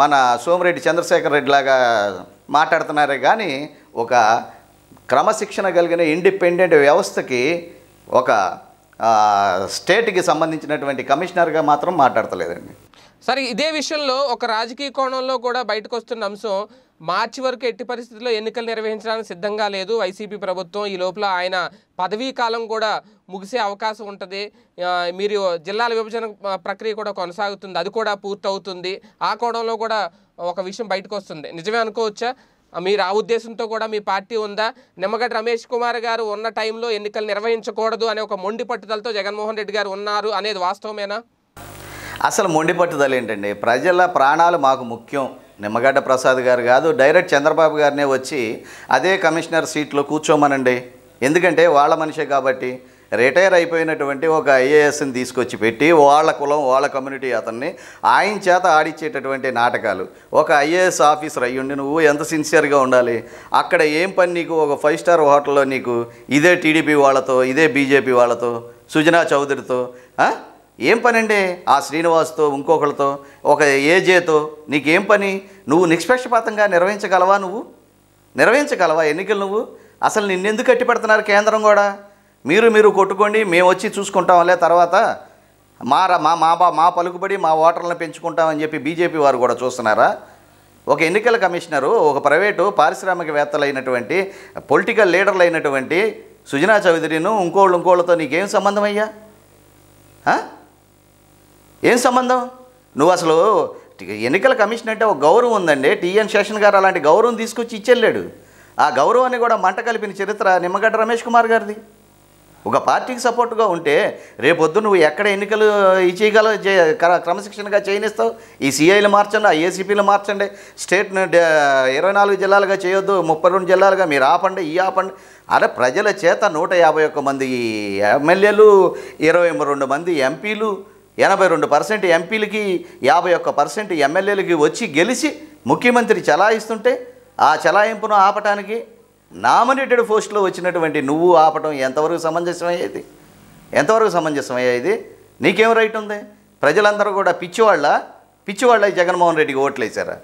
మన సోమిరెడ్డి చంద్రశేఖర్ రెడ్డి లాగా మాట్లాడుతున్నారే కానీ ఒక క్రమశిక్షణ కలిగిన ఇండిపెండెంట్ వ్యవస్థకి ఒక స్టేట్కి సంబంధించినటువంటి కమిషనర్గా మాత్రం మాట్లాడతలేదండి సరే ఇదే విషయంలో ఒక రాజకీయ కోణంలో కూడా బయటకు వస్తున్న అంశం మార్చి వరకు ఎట్టి పరిస్థితుల్లో ఎన్నికలు నిర్వహించడానికి సిద్ధంగా లేదు వైసీపీ ప్రభుత్వం ఈ లోపల ఆయన పదవీ కాలం కూడా ముగిసే అవకాశం ఉంటుంది మీరు జిల్లాల విభజన ప్రక్రియ కూడా కొనసాగుతుంది అది కూడా పూర్తవుతుంది ఆ కోణంలో కూడా ఒక విషయం బయటకు వస్తుంది నిజమే అనుకోవచ్చా మీరు ఆ ఉద్దేశంతో కూడా మీ పార్టీ ఉందా నిమ్మగడ్డ రమేష్ కుమార్ గారు ఉన్న టైంలో ఎన్నికలు నిర్వహించకూడదు అనే ఒక మొండి పట్టుదలతో జగన్మోహన్ రెడ్డి గారు ఉన్నారు అనేది వాస్తవమేనా అసలు మొండి పట్టుదల ఏంటండి ప్రజల ప్రాణాలు మాకు ముఖ్యం నిమ్మగడ్డ ప్రసాద్ గారు కాదు డైరెక్ట్ చంద్రబాబు గారినే వచ్చి అదే కమిషనర్ సీట్లో కూర్చోమనండి ఎందుకంటే వాళ్ళ మనిషే కాబట్టి రిటైర్ అయిపోయినటువంటి ఒక ఐఏఎస్ని తీసుకొచ్చి పెట్టి వాళ్ళ కులం వాళ్ళ కమ్యూనిటీ అతన్ని ఆయన చేత ఆడిచ్చేటటువంటి నాటకాలు ఒక ఐఏఎస్ ఆఫీసర్ అయ్యుండి నువ్వు ఎంత సిన్సియర్గా ఉండాలి అక్కడ ఏం పని నీకు ఒక ఫైవ్ స్టార్ హోటల్లో నీకు ఇదే టీడీపీ వాళ్ళతో ఇదే బీజేపీ వాళ్ళతో సుజనా చౌదరితో ఏం పని అండి ఆ శ్రీనివాస్తో ఇంకొకరితో ఒక ఏజేతో నీకేం పని నువ్వు నిష్పక్షపాతంగా నిర్వహించగలవా నువ్వు నిర్వహించగలవా ఎన్నికలు నువ్వు అసలు నిన్నెందుకు కట్టి పెడుతున్నారు కేంద్రం కూడా మీరు మీరు కొట్టుకోండి మేము వచ్చి చూసుకుంటాంలే తర్వాత మా మా మా మా పలుకుబడి మా ఓటర్లను పెంచుకుంటామని చెప్పి బీజేపీ వారు కూడా చూస్తున్నారా ఒక ఎన్నికల కమిషనరు ఒక ప్రైవేటు పారిశ్రామికవేత్తలైనటువంటి పొలిటికల్ లీడర్లు అయినటువంటి సుజనా చౌదరిను ఇంకోళ్ళు ఇంకోళ్ళతో నీకేం సంబంధం అయ్యా ఏం సంబంధం నువ్వు అసలు ఎన్నికల కమిషన్ అంటే ఒక గౌరవం ఉందండి టీఎన్ శేషన్ గారు అలాంటి గౌరవం తీసుకొచ్చి ఇచ్చెళ్ళాడు ఆ గౌరవాన్ని కూడా మంట కలిపిన చరిత్ర నిమ్మగడ్డ రమేష్ కుమార్ గారిది ఒక పార్టీకి సపోర్ట్గా ఉంటే రేపొద్దు నువ్వు ఎక్కడ ఎన్నికలు ఇచ్చేయగల క్రమశిక్షణగా చేయనిస్తావు ఈ సిఐలు మార్చండి ఐఏసీపీలు మార్చండి స్టేట్ ఇరవై నాలుగు జిల్లాలుగా చేయొద్దు ముప్పై రెండు జిల్లాలుగా మీరు ఆపండి ఈ ఆపండి అరే ప్రజల చేత నూట యాభై ఒక్క మంది ఎమ్మెల్యేలు ఇరవై రెండు మంది ఎంపీలు ఎనభై రెండు పర్సెంట్ ఎంపీలకి యాభై ఒక్క పర్సెంట్ ఎమ్మెల్యేలకి వచ్చి గెలిచి ముఖ్యమంత్రి చలాయిస్తుంటే ఆ చలాయింపును ఆపటానికి నామినేటెడ్ పోస్టులో వచ్చినటువంటి నువ్వు ఆపటం ఎంతవరకు సమంజసమయ్యేది ఎంతవరకు సమంజసమయ్యేది నీకేం రైట్ ఉంది ప్రజలందరూ కూడా పిచ్చివాళ్ళ పిచ్చివాళ్ళ జగన్మోహన్ రెడ్డికి ఓట్లు వేసారా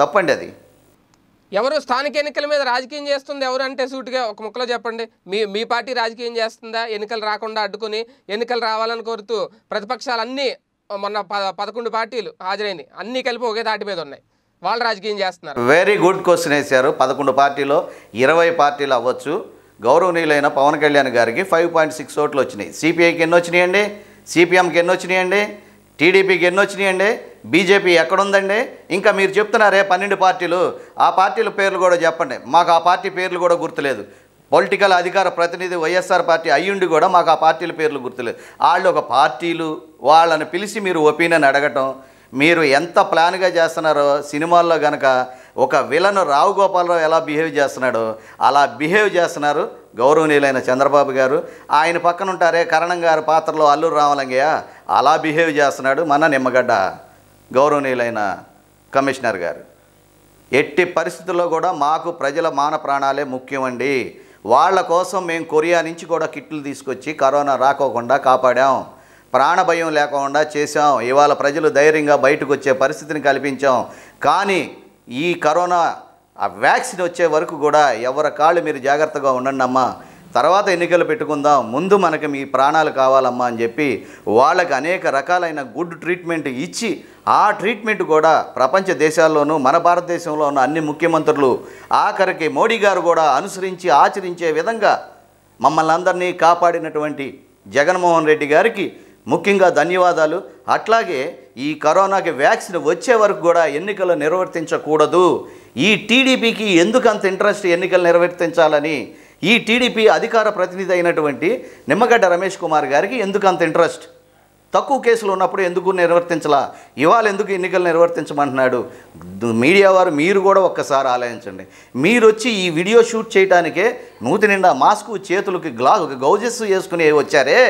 తప్పండి అది ఎవరు స్థానిక ఎన్నికల మీద రాజకీయం చేస్తుంది ఎవరు అంటే సూటిగా ఒక ముక్కలో చెప్పండి మీ మీ పార్టీ రాజకీయం చేస్తుందా ఎన్నికలు రాకుండా అడ్డుకుని ఎన్నికలు రావాలని కోరుతూ ప్రతిపక్షాలన్నీ మొన్న పదకొండు పార్టీలు హాజరైనవి అన్నీ కలిపి ఒకే దాటి మీద ఉన్నాయి వాళ్ళు రాజకీయం చేస్తున్నారు వెరీ గుడ్ క్వశ్చన్ వేశారు పదకొండు పార్టీలో ఇరవై పార్టీలు అవ్వచ్చు గౌరవనీయులైన పవన్ కళ్యాణ్ గారికి ఫైవ్ పాయింట్ సిక్స్ ఓట్లు వచ్చినాయి సిపిఐకి ఎన్ని వచ్చినాయండి సిపిఎంకి ఎన్ని వచ్చినాయండి టీడీపీకి ఎన్ని వచ్చినాయండి బీజేపీ ఎక్కడుందండి ఇంకా మీరు చెప్తున్నారే పన్నెండు పార్టీలు ఆ పార్టీల పేర్లు కూడా చెప్పండి మాకు ఆ పార్టీ పేర్లు కూడా గుర్తులేదు పొలిటికల్ అధికార ప్రతినిధి వైఎస్ఆర్ పార్టీ అయ్యుండి కూడా మాకు ఆ పార్టీల పేర్లు గుర్తులేదు వాళ్ళు ఒక పార్టీలు వాళ్ళని పిలిచి మీరు ఒపీనియన్ అడగటం మీరు ఎంత ప్లాన్గా చేస్తున్నారో సినిమాల్లో కనుక ఒక విలన్ రావు గోపాలరావు ఎలా బిహేవ్ చేస్తున్నాడో అలా బిహేవ్ చేస్తున్నారు గౌరవనీయులైన చంద్రబాబు గారు ఆయన పక్కన ఉంటారే కరణం గారి పాత్రలో అల్లూరు రామలింగయ్య అలా బిహేవ్ చేస్తున్నాడు మన నిమ్మగడ్డ గౌరవనీయులైన కమిషనర్ గారు ఎట్టి పరిస్థితుల్లో కూడా మాకు ప్రజల మాన ప్రాణాలే ముఖ్యమండి వాళ్ళ కోసం మేము కొరియా నుంచి కూడా కిట్లు తీసుకొచ్చి కరోనా రాకోకుండా కాపాడాం ప్రాణభయం లేకుండా చేశాం ఇవాళ ప్రజలు ధైర్యంగా బయటకు వచ్చే పరిస్థితిని కల్పించాం కానీ ఈ కరోనా ఆ వ్యాక్సిన్ వచ్చే వరకు కూడా ఎవరి కాళ్ళు మీరు జాగ్రత్తగా ఉండండి అమ్మా తర్వాత ఎన్నికలు పెట్టుకుందాం ముందు మనకి మీ ప్రాణాలు కావాలమ్మా అని చెప్పి వాళ్ళకి అనేక రకాలైన గుడ్ ట్రీట్మెంట్ ఇచ్చి ఆ ట్రీట్మెంట్ కూడా ప్రపంచ దేశాల్లోనూ మన భారతదేశంలో ఉన్న అన్ని ముఖ్యమంత్రులు ఆఖరికి మోడీ గారు కూడా అనుసరించి ఆచరించే విధంగా మమ్మల్ని అందరినీ కాపాడినటువంటి జగన్మోహన్ రెడ్డి గారికి ముఖ్యంగా ధన్యవాదాలు అట్లాగే ఈ కరోనాకి వ్యాక్సిన్ వచ్చే వరకు కూడా ఎన్నికలు నిర్వర్తించకూడదు ఈ టీడీపీకి ఎందుకు అంత ఇంట్రెస్ట్ ఎన్నికలు నిర్వర్తించాలని ఈ టీడీపీ అధికార ప్రతినిధి అయినటువంటి నిమ్మగడ్డ రమేష్ కుమార్ గారికి ఎందుకు అంత ఇంట్రెస్ట్ తక్కువ కేసులు ఉన్నప్పుడు ఎందుకు నిర్వర్తించలా ఇవాళ ఎందుకు ఎన్నికలు నిర్వర్తించమంటున్నాడు మీడియా వారు మీరు కూడా ఒక్కసారి ఆలయించండి మీరు వచ్చి ఈ వీడియో షూట్ చేయడానికే నూతి నిండా మాస్కు చేతులకి గ్లా గౌజెస్ వేసుకుని వచ్చారే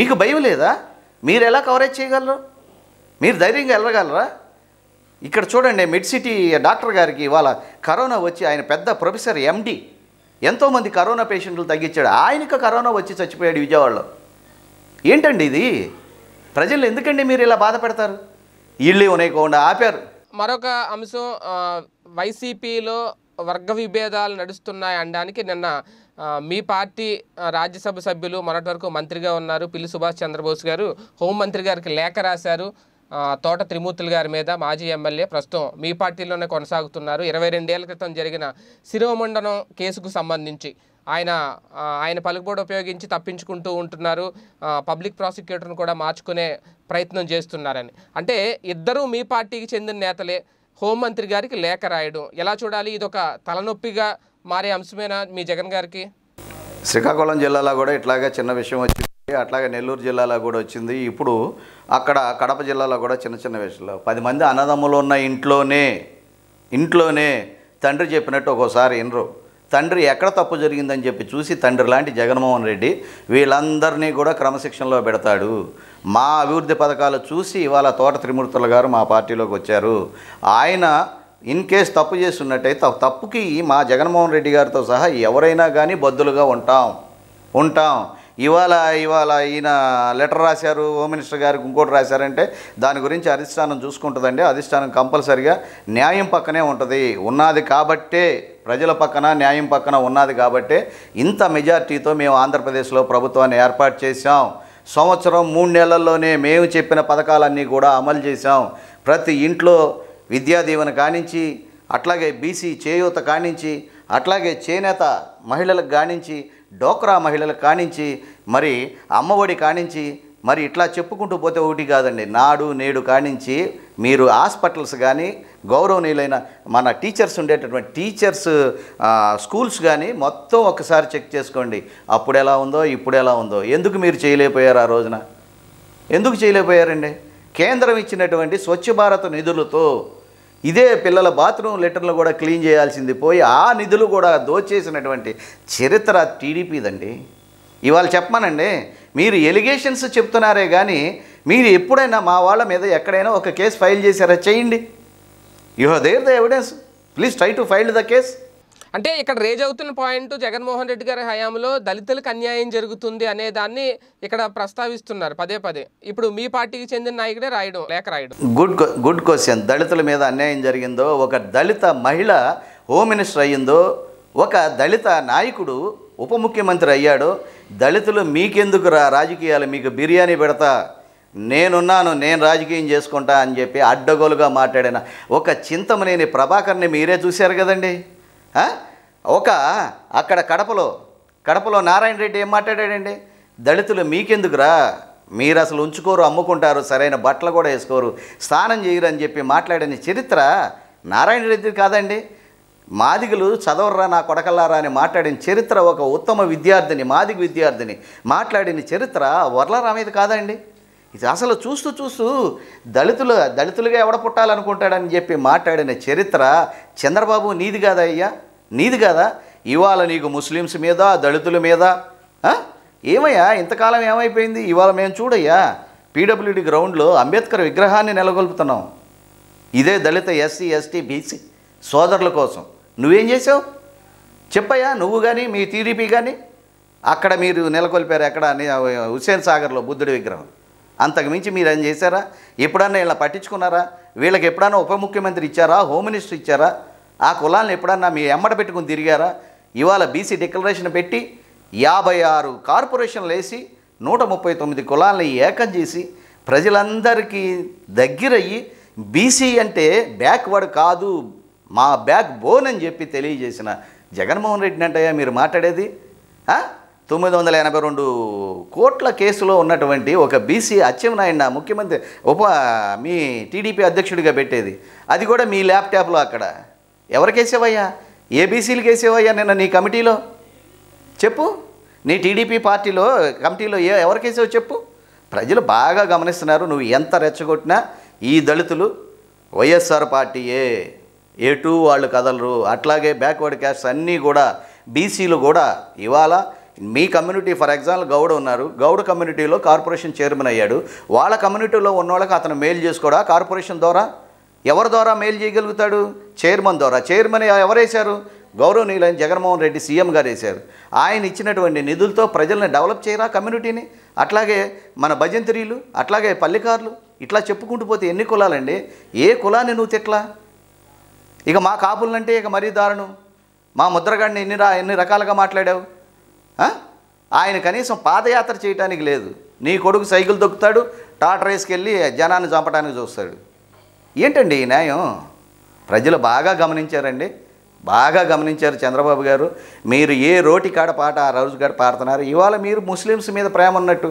మీకు భయం లేదా మీరు ఎలా కవరేజ్ చేయగలరు మీరు ధైర్యంగా వెళ్ళగలరా ఇక్కడ చూడండి మిడ్ సిటీ డాక్టర్ గారికి ఇవాళ కరోనా వచ్చి ఆయన పెద్ద ప్రొఫెసర్ ఎండి ఎంతోమంది కరోనా పేషెంట్లు తగ్గించాడు ఆయనకు కరోనా వచ్చి చచ్చిపోయాడు విజయవాడలో ఏంటండి ఇది ప్రజలు ఎందుకండి మీరు ఇలా బాధ పెడతారు ఇళ్ళు ఉనేయకుండా ఆపారు మరొక అంశం వైసీపీలో వర్గ విభేదాలు నడుస్తున్నాయి అనడానికి నిన్న మీ పార్టీ రాజ్యసభ సభ్యులు మొన్నటి వరకు మంత్రిగా ఉన్నారు పిల్లి సుభాష్ చంద్రబోస్ గారు హోంమంత్రి గారికి లేఖ రాశారు తోట త్రిమూర్తులు గారి మీద మాజీ ఎమ్మెల్యే ప్రస్తుతం మీ పార్టీలోనే కొనసాగుతున్నారు ఇరవై రెండేళ్ల క్రితం జరిగిన శిరోమండనం కేసుకు సంబంధించి ఆయన ఆయన పలుకుబోడు ఉపయోగించి తప్పించుకుంటూ ఉంటున్నారు పబ్లిక్ ప్రాసిక్యూటర్ను కూడా మార్చుకునే ప్రయత్నం చేస్తున్నారని అంటే ఇద్దరూ మీ పార్టీకి చెందిన నేతలే హోంమంత్రి గారికి లేఖ రాయడం ఎలా చూడాలి ఇది ఒక తలనొప్పిగా మారే అంశమేనా మీ జగన్ గారికి శ్రీకాకుళం జిల్లాలో కూడా ఇట్లాగే చిన్న విషయం వచ్చింది అట్లాగే నెల్లూరు జిల్లాలో కూడా వచ్చింది ఇప్పుడు అక్కడ కడప జిల్లాలో కూడా చిన్న చిన్న విషయంలో పది మంది అన్నదమ్ములు ఉన్న ఇంట్లోనే ఇంట్లోనే తండ్రి చెప్పినట్టు ఒక్కోసారి ఇనరు తండ్రి ఎక్కడ తప్పు జరిగిందని చెప్పి చూసి తండ్రి లాంటి జగన్మోహన్ రెడ్డి వీళ్ళందరినీ కూడా క్రమశిక్షణలో పెడతాడు మా అభివృద్ధి పథకాలు చూసి ఇవాళ తోట త్రిమూర్తుల గారు మా పార్టీలోకి వచ్చారు ఆయన ఇన్ కేస్ తప్పు చేస్తున్నట్టయితే తప్పుకి మా జగన్మోహన్ రెడ్డి గారితో సహా ఎవరైనా కానీ బద్దులుగా ఉంటాం ఉంటాం ఇవాళ ఇవాళ ఈయన లెటర్ రాశారు హోమ్ మినిస్టర్ గారికి ఇంకోటి రాశారంటే దాని గురించి అధిష్టానం చూసుకుంటుందండి అధిష్టానం కంపల్సరిగా న్యాయం పక్కనే ఉంటుంది ఉన్నది కాబట్టే ప్రజల పక్కన న్యాయం పక్కన ఉన్నది కాబట్టే ఇంత మెజార్టీతో మేము ఆంధ్రప్రదేశ్లో ప్రభుత్వాన్ని ఏర్పాటు చేశాం సంవత్సరం మూడు నెలల్లోనే మేము చెప్పిన పథకాలన్నీ కూడా అమలు చేశాం ప్రతి ఇంట్లో విద్యా దీవెన కానించి అట్లాగే బీసీ చేయూత కానించి అట్లాగే చేనేత మహిళలకు కానించి డోక్రా మహిళలకు కానించి మరి అమ్మఒడి కానించి మరి ఇట్లా చెప్పుకుంటూ పోతే ఒకటి కాదండి నాడు నేడు కానించి మీరు హాస్పిటల్స్ కానీ గౌరవనీయులైన మన టీచర్స్ ఉండేటటువంటి టీచర్స్ స్కూల్స్ కానీ మొత్తం ఒకసారి చెక్ చేసుకోండి అప్పుడు ఎలా ఉందో ఇప్పుడు ఎలా ఉందో ఎందుకు మీరు చేయలేకపోయారు ఆ రోజున ఎందుకు చేయలేకపోయారండి కేంద్రం ఇచ్చినటువంటి స్వచ్ఛ భారత్ నిధులతో ఇదే పిల్లల బాత్రూమ్ లెటర్లు కూడా క్లీన్ చేయాల్సింది పోయి ఆ నిధులు కూడా దోచేసినటువంటి చరిత్ర టీడీపీదండి ఇవాళ చెప్పమనండి మీరు ఎలిగేషన్స్ చెప్తున్నారే కానీ మీరు ఎప్పుడైనా మా వాళ్ళ మీద ఎక్కడైనా ఒక కేసు ఫైల్ చేశారా చేయండి you hear the evidence please try to file the case అంటే ఇక్కడ రేజ్ అవుతున్న పాయింట్ జగన్మోహన్ రెడ్డి గారి హయాంలో దళితులకు అన్యాయం జరుగుతుంది అనే దాన్ని ఇక్కడ ప్రస్తావిస్తున్నారు పదే పదే ఇప్పుడు మీ పార్టీకి చెందిన నాయకుడే రాయడం లేక రాయడం గుడ్ గుడ్ క్వశ్చన్ దళితుల మీద అన్యాయం జరిగిందో ఒక దళిత మహిళ హోమ్ మినిస్టర్ అయ్యిందో ఒక దళిత నాయకుడు ఉప ముఖ్యమంత్రి అయ్యాడు దళితులు మీకెందుకు రా రాజకీయాలు మీకు బిర్యానీ పెడతా నేనున్నాను నేను రాజకీయం చేసుకుంటా అని చెప్పి అడ్డగోలుగా మాట్లాడిన ఒక చింతమనేని ప్రభాకర్ని మీరే చూశారు కదండి ఒక అక్కడ కడపలో కడపలో నారాయణ రెడ్డి ఏం మాట్లాడాడండి దళితులు మీకెందుకురా మీరు అసలు ఉంచుకోరు అమ్ముకుంటారు సరైన బట్టలు కూడా వేసుకోరు స్నానం చేయరు అని చెప్పి మాట్లాడిన చరిత్ర నారాయణ రెడ్డి కాదండి మాదిగలు చదవర్రా నా కొడకల్లారా అని మాట్లాడిన చరిత్ర ఒక ఉత్తమ విద్యార్థిని మాదిగ విద్యార్థిని మాట్లాడిన చరిత్ర మీద కాదండి ఇది అసలు చూస్తూ చూస్తూ దళితులు దళితులుగా ఎవడ పుట్టాలనుకుంటాడని చెప్పి మాట్లాడిన చరిత్ర చంద్రబాబు నీది కాదా అయ్యా నీది కాదా ఇవాళ నీకు ముస్లిమ్స్ మీద దళితుల మీద ఏమయ్యా ఇంతకాలం ఏమైపోయింది ఇవాళ మేము చూడయ్యా పీడబ్ల్యూడి గ్రౌండ్లో అంబేద్కర్ విగ్రహాన్ని నెలకొల్పుతున్నాం ఇదే దళిత ఎస్సీ ఎస్టీ బీసీ సోదరుల కోసం నువ్వేం చేసావు చెప్పయ్యా నువ్వు కానీ మీ టీడీపీ కానీ అక్కడ మీరు నెలకొల్పారు ఎక్కడ హుస్సేన్ సాగర్లో బుద్ధుడి విగ్రహం అంతకుమించి మీరు ఏం చేశారా ఎప్పుడన్నా ఇలా పట్టించుకున్నారా వీళ్ళకి ఎప్పుడన్నా ఉప ముఖ్యమంత్రి ఇచ్చారా హోమ్ మినిస్టర్ ఇచ్చారా ఆ కులాలను ఎప్పుడన్నా మీ ఎమ్మట పెట్టుకుని తిరిగారా ఇవాళ బీసీ డిక్లరేషన్ పెట్టి యాభై ఆరు కార్పొరేషన్లు వేసి నూట ముప్పై తొమ్మిది కులాలను ఏకం చేసి ప్రజలందరికీ దగ్గరయ్యి బీసీ అంటే బ్యాక్వర్డ్ కాదు మా బ్యాక్ బోన్ అని చెప్పి తెలియజేసిన జగన్మోహన్ రెడ్డి అంటే మీరు మాట్లాడేది తొమ్మిది వందల ఎనభై రెండు కోట్ల కేసులో ఉన్నటువంటి ఒక బీసీ అచ్చెన్నాయుడిన ముఖ్యమంత్రి ఉప మీ టీడీపీ అధ్యక్షుడిగా పెట్టేది అది కూడా మీ ల్యాప్టాప్లో అక్కడ ఎవరికేసేవయ్యా ఏ బీసీలు వేసేవయ్యా నిన్న నీ కమిటీలో చెప్పు నీ టీడీపీ పార్టీలో కమిటీలో ఏ ఎవరికేసావు చెప్పు ప్రజలు బాగా గమనిస్తున్నారు నువ్వు ఎంత రెచ్చగొట్టినా ఈ దళితులు వైఎస్ఆర్ పార్టీయే టూ వాళ్ళు కదలరు అట్లాగే బ్యాక్వర్డ్ క్యాస్ట్ అన్నీ కూడా బీసీలు కూడా ఇవాళ మీ కమ్యూనిటీ ఫర్ ఎగ్జాంపుల్ గౌడ్ ఉన్నారు గౌడ్ కమ్యూనిటీలో కార్పొరేషన్ చైర్మన్ అయ్యాడు వాళ్ళ కమ్యూనిటీలో ఉన్న వాళ్ళకి అతను మెయిల్ చేసుకోడా కార్పొరేషన్ ద్వారా ఎవరి ద్వారా మెయిల్ చేయగలుగుతాడు చైర్మన్ ద్వారా చైర్మన్ ఎవరేశారు గౌరవనీయులైన జగన్మోహన్ రెడ్డి సీఎం గారు వేశారు ఆయన ఇచ్చినటువంటి నిధులతో ప్రజల్ని డెవలప్ చేయరా కమ్యూనిటీని అట్లాగే మన భజంత్రీలు అట్లాగే పల్లికారులు ఇట్లా చెప్పుకుంటూ పోతే ఎన్ని కులాలండి ఏ కులాన్ని నువ్వు తిట్లా ఇక మా కాపులంటే ఇక మరీ దారుణం మా ముద్రగాడిని ఎన్ని రా ఎన్ని రకాలుగా మాట్లాడావు ఆయన కనీసం పాదయాత్ర చేయటానికి లేదు నీ కొడుకు సైకిల్ దొక్కుతాడు టాటర్ రేస్కెళ్ళి జనాన్ని చంపడానికి చూస్తాడు ఏంటండి ఈ న్యాయం ప్రజలు బాగా గమనించారండి బాగా గమనించారు చంద్రబాబు గారు మీరు ఏ రోటి కాడ పాట ఆ రోజు కాడ పాడుతున్నారు ఇవాళ మీరు ముస్లిమ్స్ మీద ప్రేమ ఉన్నట్టు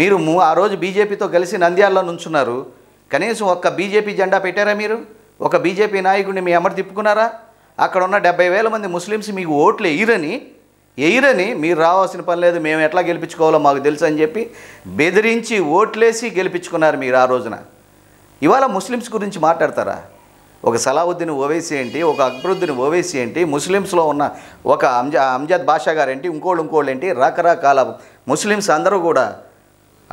మీరు ఆ రోజు బీజేపీతో కలిసి నంద్యాలలో నుంచున్నారు కనీసం ఒక్క బీజేపీ జెండా పెట్టారా మీరు ఒక బీజేపీ నాయకుడిని మీ అమరు తిప్పుకున్నారా అక్కడ ఉన్న డెబ్బై వేల మంది ముస్లిమ్స్ మీకు ఓట్లు ఎయ్యరని ఎయ్యరని మీరు రావాల్సిన పని లేదు మేము ఎట్లా గెలిపించుకోవాలో మాకు తెలుసు అని చెప్పి బెదిరించి ఓట్లేసి గెలిపించుకున్నారు మీరు ఆ రోజున ఇవాళ ముస్లిమ్స్ గురించి మాట్లాడతారా ఒక సలావుద్దీన్ ఓవేసి ఏంటి ఒక అక్బరుద్దీన్ ఓవేసి ఏంటి ముస్లిమ్స్లో ఉన్న ఒక అంజా అంజాద్ బాషా గారు ఏంటి ఇంకోళ్ళు ఇంకోళ్ళు ఏంటి రకరకాల ముస్లిమ్స్ అందరూ కూడా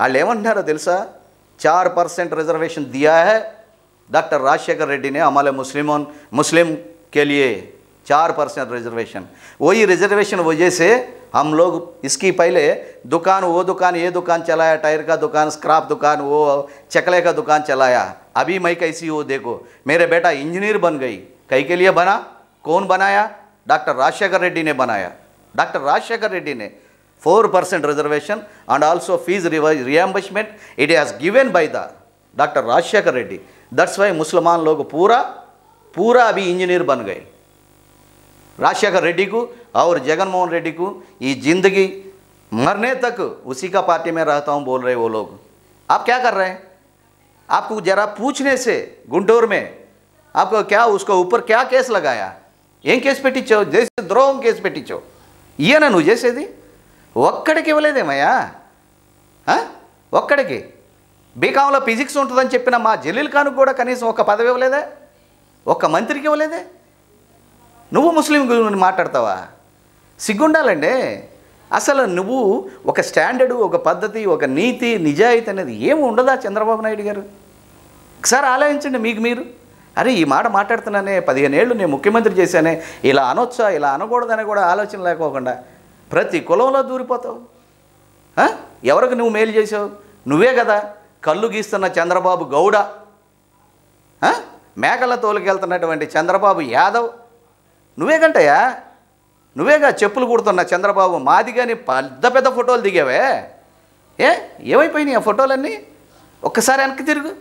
వాళ్ళు ఏమంటున్నారో తెలుసా చార్ పర్సెంట్ రిజర్వేషన్ దియాహే डॉक्टर राजशेखर रेड्डी ने हमारे मुस्लिमों मुस्लिम के लिए चार परसेंट रिजर्वेशन वही रिजर्वेशन वजह से हम लोग इसकी पहले दुकान वो दुकान ये दुकान चलाया टायर का दुकान स्क्रैप दुकान वो चकले का दुकान चलाया अभी मैं कैसी हूँ देखो मेरे बेटा इंजीनियर बन गई कई के लिए बना कौन बनाया डॉक्टर राजशेखर रेड्डी ने बनाया डॉक्टर राजशेखर रेड्डी ने four percent reservation also fees revise reimbursement it has given by the doctor Rajasekhar Reddy that's why मुसलमान लोग पूरा पूरा अभी इंजीनियर बन गए राजशेखर रेड्डी को और जगनमोहन रेड्डी को ये जिंदगी मरने तक उसी का पार्टी में रहता हूँ बोल रहे वो लोग आप क्या कर रहे हैं आपको जरा पूछने से गुंडोर में आपको क्या उसको ऊपर क्या केस लगाया केस जैसे ఏం కేసు పెట్టించావు దేశ ద్రోహం కేసు పెట్టించావు के बोले दे मैया वक्ड़ के బీకాంలో ఫిజిక్స్ ఉంటుందని చెప్పిన మా జలీల్ ఖాన్కు కూడా కనీసం ఒక పదవి ఇవ్వలేదే ఒక్క మంత్రికి ఇవ్వలేదే నువ్వు ముస్లిం గురించి మాట్లాడతావా సిగ్గుండాలండి అసలు నువ్వు ఒక స్టాండర్డు ఒక పద్ధతి ఒక నీతి నిజాయితీ అనేది ఏమి ఉండదా చంద్రబాబు నాయుడు గారు ఒకసారి ఆలోచించండి మీకు మీరు అరే ఈ మాట మాట్లాడుతున్నానే పదిహేను ఏళ్ళు నేను ముఖ్యమంత్రి చేశానే ఇలా అనొచ్చా ఇలా అనకూడదని కూడా ఆలోచన లేకోకుండా ప్రతి కులంలో దూరిపోతావు ఎవరికి నువ్వు మేలు చేసావు నువ్వే కదా కళ్ళు గీస్తున్న చంద్రబాబు గౌడ మేకల తోలుకెళ్తున్నటువంటి చంద్రబాబు యాదవ్ నువ్వే కంటయ్యా నువ్వేగా చెప్పులు కుడుతున్న చంద్రబాబు మాది కానీ పెద్ద పెద్ద ఫోటోలు దిగావే ఏ ఏమైపోయినాయి ఆ ఫోటోలన్నీ ఒక్కసారి వెనక్కి తిరుగు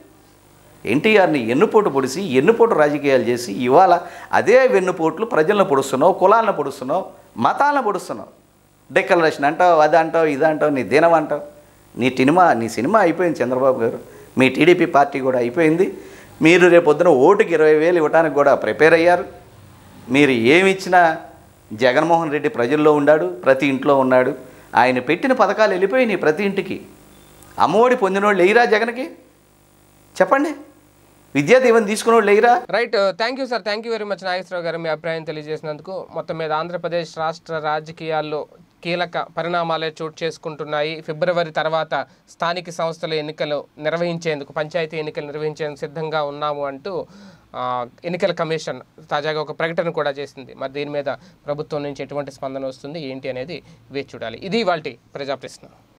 ఎన్టీఆర్ని ఎన్నుపోటు పొడిసి ఎన్నుపోటు రాజకీయాలు చేసి ఇవాళ అదే వెన్నుపోట్లు ప్రజలను పొడుస్తున్నావు కులాలను పొడుస్తున్నావు మతాలను పొడుస్తున్నావు డెక్లరేషన్ అంటావు అది అంటావు ఇది అంటావు నీ దినం అంటావు నీ సినిమా నీ సినిమా అయిపోయింది చంద్రబాబు గారు మీ టీడీపీ పార్టీ కూడా అయిపోయింది మీరు రేపొద్దున ఓటుకి ఇరవై వేలు ఇవ్వడానికి కూడా ప్రిపేర్ అయ్యారు మీరు ఏమిచ్చినా జగన్మోహన్ రెడ్డి ప్రజల్లో ఉన్నాడు ప్రతి ఇంట్లో ఉన్నాడు ఆయన పెట్టిన పథకాలు వెళ్ళిపోయినాయి ప్రతి ఇంటికి అమ్మఒడి పొందినోళ్ళు లేయిరా జగన్కి చెప్పండి విద్యా దీవెన వాళ్ళు లేయిరా right thank you sir thank you very much Nageswararao garu మీ అభిప్రాయం తెలియజేసినందుకు మొత్తం మీద ఆంధ్రప్రదేశ్ రాష్ట్ర రాజకీయాల్లో కీలక పరిణామాలే చోటు చేసుకుంటున్నాయి ఫిబ్రవరి తర్వాత స్థానిక సంస్థల ఎన్నికలు నిర్వహించేందుకు పంచాయతీ ఎన్నికలు నిర్వహించేందుకు సిద్ధంగా ఉన్నాము అంటూ ఎన్నికల కమిషన్ తాజాగా ఒక ప్రకటన కూడా చేసింది మరి దీని మీద ప్రభుత్వం నుంచి ఎటువంటి స్పందన వస్తుంది ఏంటి అనేది వేచి చూడాలి ఇది వాళ్ళ ప్రజాప్రశ్న